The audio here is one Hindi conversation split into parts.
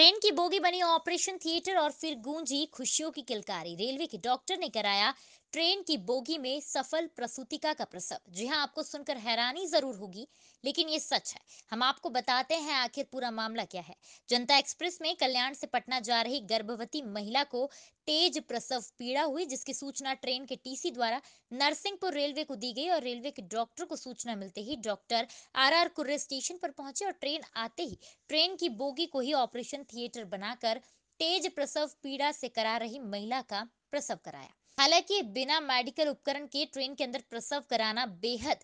ट्रेन की बोगी बनी ऑपरेशन थिएटर और फिर गूंजी खुशियों की किलकारी रेलवे के डॉक्टर ने कराया ट्रेन की बोगी में सफल प्रसूतिका का प्रसव जी हाँ आपको सुनकर हैरानी जरूर होगी लेकिन ये सच है हम आपको बताते हैं आखिर पूरा मामला क्या है जनता एक्सप्रेस में कल्याण से पटना जा रही गर्भवती महिला को तेज प्रसव पीड़ा हुई जिसकी सूचना ट्रेन के टीसी द्वारा नरसिंहपुर रेलवे को दी गई और रेलवे के डॉक्टर को सूचना मिलते ही doctor R R Kurre station पर पहुंचे और ट्रेन आते ही ट्रेन की बोगी को ही ऑपरेशन थिएटर बनाकर तेज प्रसव पीड़ा से करा रही महिला का प्रसव कराया हालांकि बिना मेडिकल उपकरण के ट्रेन के अंदर प्रसव कराना बेहद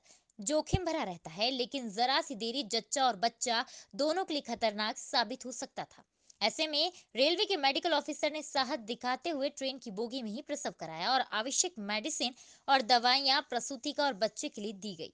जोखिम भरा रहता है लेकिन जरा सी देरी जच्चा और बच्चा दोनों के लिए खतरनाक साबित हो सकता था ऐसे में रेलवे के मेडिकल ऑफिसर ने साहस दिखाते हुए ट्रेन की बोगी में ही प्रसव कराया और आवश्यक मेडिसिन और दवाइयां प्रसूति का और बच्चे के लिए दी गई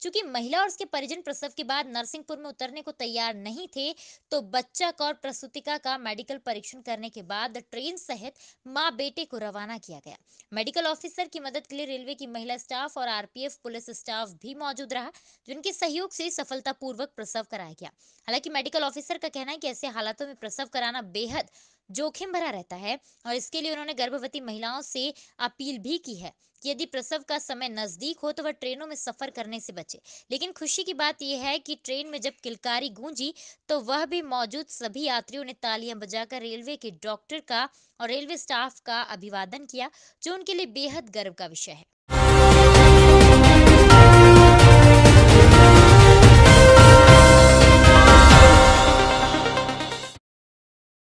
चूंकि महिला और उसके परिजन प्रसव के बाद नरसिंहपुर में उतरने को तैयार नहीं थे तो बच्चा का और प्रसूतिका का मेडिकल परीक्षण करने के बाद ट्रेन सहित माँ बेटे को रवाना किया गया मेडिकल ऑफिसर की मदद के लिए रेलवे की महिला स्टाफ और आरपीएफ पुलिस स्टाफ भी मौजूद रहा जिनके सहयोग से सफलतापूर्वक प्रसव कराया गया हालांकि मेडिकल ऑफिसर का कहना है कि ऐसे हालातों में प्रसव कराना बेहद जोखिम भरा रहता है और इसके लिए उन्होंने गर्भवती महिलाओं से अपील भी की है कि यदि प्रसव का समय नजदीक हो तो वह ट्रेनों में सफर करने से बचे लेकिन खुशी की बात यह है कि ट्रेन में जब किलकारी गूंजी तो वह भी मौजूद सभी यात्रियों ने तालियां बजाकर रेलवे के डॉक्टर का और रेलवे स्टाफ का अभिवादन किया जो उनके लिए बेहद गर्व का विषय है